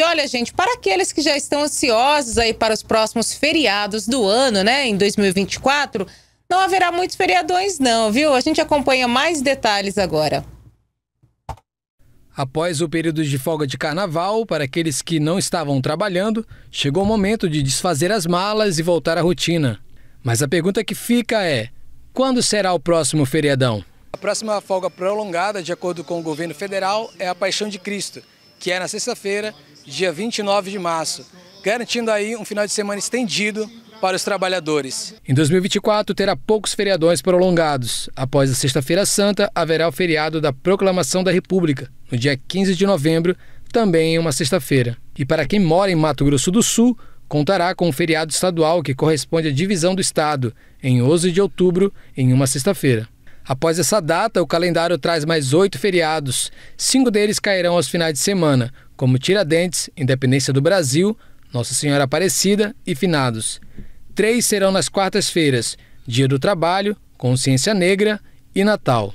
E olha, gente, para aqueles que já estão ansiosos aí para os próximos feriados do ano, né, em 2024, não haverá muitos feriadões não, viu? A gente acompanha mais detalhes agora. Após o período de folga de carnaval, para aqueles que não estavam trabalhando, chegou o momento de desfazer as malas e voltar à rotina. Mas a pergunta que fica é: quando será o próximo feriadão? A próxima folga prolongada, de acordo com o governo federal, é a Paixão de Cristo, que é na sexta-feira, dia 29 de março, garantindo aí um final de semana estendido para os trabalhadores. Em 2024, terá poucos feriadões prolongados. Após a Sexta-feira Santa, haverá o feriado da Proclamação da República, no dia 15 de novembro, também em uma sexta-feira. E para quem mora em Mato Grosso do Sul, contará com o feriado estadual que corresponde à divisão do estado, em 11 de outubro, em uma sexta-feira. Após essa data, o calendário traz mais oito feriados. Cinco deles cairão aos finais de semana, como Tiradentes, Independência do Brasil, Nossa Senhora Aparecida e Finados. Três serão nas quartas-feiras, Dia do Trabalho, Consciência Negra e Natal.